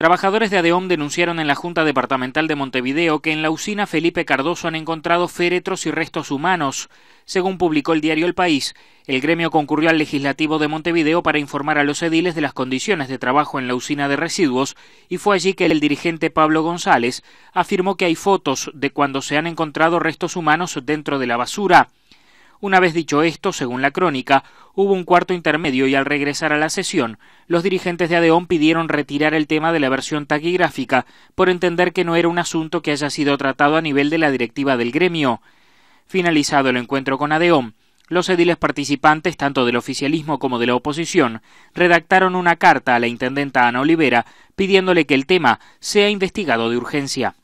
Trabajadores de ADEOM denunciaron en la Junta Departamental de Montevideo que en la usina Felipe Cardoso han encontrado féretros y restos humanos. Según publicó el diario El País, el gremio concurrió al legislativo de Montevideo para informar a los ediles de las condiciones de trabajo en la usina de residuos y fue allí que el dirigente Pablo González afirmó que hay fotos de cuando se han encontrado restos humanos dentro de la basura. Una vez dicho esto, según la crónica, hubo un cuarto intermedio y al regresar a la sesión, los dirigentes de Adeón pidieron retirar el tema de la versión taquigráfica por entender que no era un asunto que haya sido tratado a nivel de la directiva del gremio. Finalizado el encuentro con Adeón, los ediles participantes, tanto del oficialismo como de la oposición, redactaron una carta a la intendenta Ana Olivera pidiéndole que el tema sea investigado de urgencia.